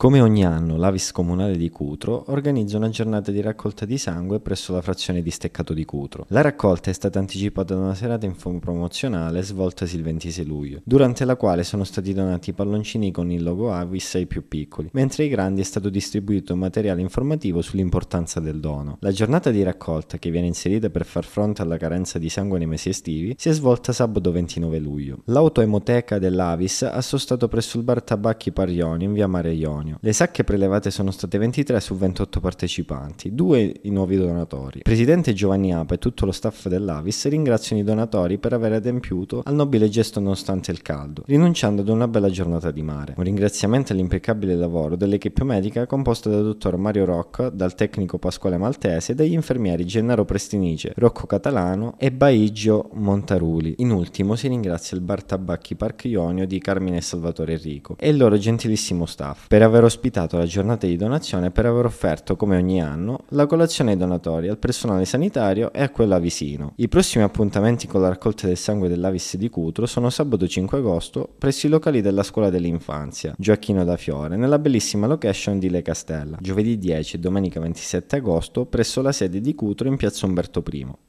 Come ogni anno, l'Avis Comunale di Cutro organizza una giornata di raccolta di sangue presso la frazione di Steccato di Cutro. La raccolta è stata anticipata da una serata informpromozionale svoltasi il 26 luglio, durante la quale sono stati donati palloncini con il logo Avis ai più piccoli, mentre ai grandi è stato distribuito materiale informativo sull'importanza del dono. La giornata di raccolta, che viene inserita per far fronte alla carenza di sangue nei mesi estivi, si è svolta sabato 29 luglio. L'autoemoteca dell'Avis ha sostato presso il bar Tabacchi Parioni in via Mare Ioni patrimonio. Le sacche prelevate sono state 23 su 28 partecipanti, due i nuovi donatori. Presidente Giovanni Apa e tutto lo staff dell'Avis ringraziano i donatori per aver adempiuto al nobile gesto nonostante il caldo, rinunciando ad una bella giornata di mare. Un ringraziamento all'impeccabile lavoro dell'equipe medica composta dal dottor Mario Rocca, dal tecnico Pasquale Maltese e dagli infermieri Gennaro Prestinice, Rocco Catalano e Baigio Montaruli. In ultimo si ringrazia il bar Tabacchi Parc Ionio di Carmine e Salvatore Enrico e il loro gentilissimo staff per aver aver ospitato la giornata di donazione e per aver offerto, come ogni anno, la colazione ai donatori, al personale sanitario e a quello avisino. I prossimi appuntamenti con la raccolta del sangue dell'Avis di Cutro sono sabato 5 agosto presso i locali della Scuola dell'Infanzia, Gioacchino da Fiore, nella bellissima location di Le Castella, giovedì 10 e domenica 27 agosto presso la sede di Cutro in piazza Umberto I.